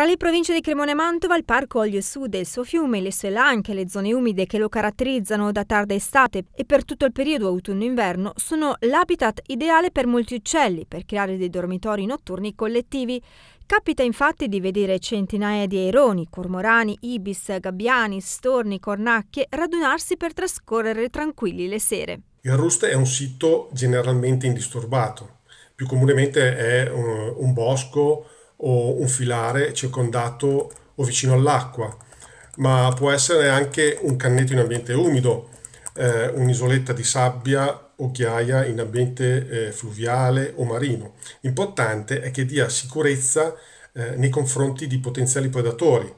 Tra le province di Cremona e Mantova, il parco Olio Sud e il suo fiume, le sue lanche, le zone umide che lo caratterizzano da tarda estate e per tutto il periodo autunno-inverno sono l'habitat ideale per molti uccelli per creare dei dormitori notturni collettivi. Capita infatti di vedere centinaia di aironi, cormorani, ibis, gabbiani, storni, cornacchie radunarsi per trascorrere tranquilli le sere. Il Rust è un sito generalmente indisturbato, più comunemente è un, eh, un bosco o un filare circondato o vicino all'acqua, ma può essere anche un cannetto in ambiente umido, eh, un'isoletta di sabbia o ghiaia in ambiente eh, fluviale o marino. L'importante è che dia sicurezza eh, nei confronti di potenziali predatori,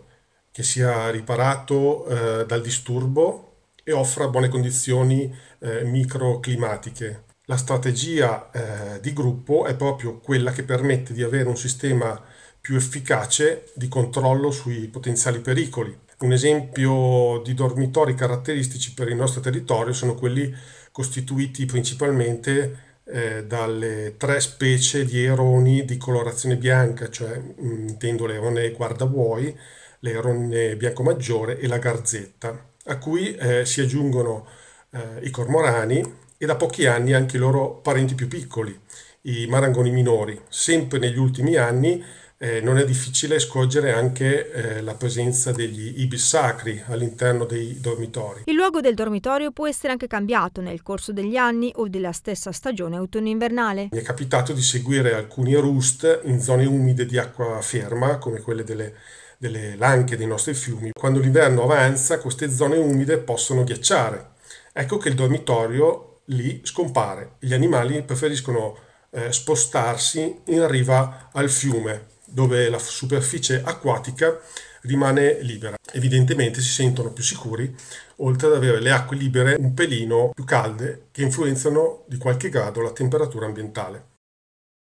che sia riparato eh, dal disturbo e offra buone condizioni eh, microclimatiche. La strategia eh, di gruppo è proprio quella che permette di avere un sistema più efficace di controllo sui potenziali pericoli. Un esempio di dormitori caratteristici per il nostro territorio sono quelli costituiti principalmente eh, dalle tre specie di eroni di colorazione bianca, cioè mm, intendo l'erone guardabuoi, l'erone bianco maggiore e la garzetta, a cui eh, si aggiungono eh, i cormorani e da pochi anni anche i loro parenti più piccoli, i marangoni minori. Sempre negli ultimi anni eh, non è difficile scorgere anche eh, la presenza degli ibis sacri all'interno dei dormitori. Il luogo del dormitorio può essere anche cambiato nel corso degli anni o della stessa stagione autunno-invernale. Mi è capitato di seguire alcuni roost in zone umide di acqua ferma, come quelle delle, delle lanche dei nostri fiumi. Quando l'inverno avanza, queste zone umide possono ghiacciare. Ecco che il dormitorio lì scompare. Gli animali preferiscono eh, spostarsi in riva al fiume, dove la superficie acquatica rimane libera. Evidentemente si sentono più sicuri, oltre ad avere le acque libere un pelino più calde che influenzano di qualche grado la temperatura ambientale.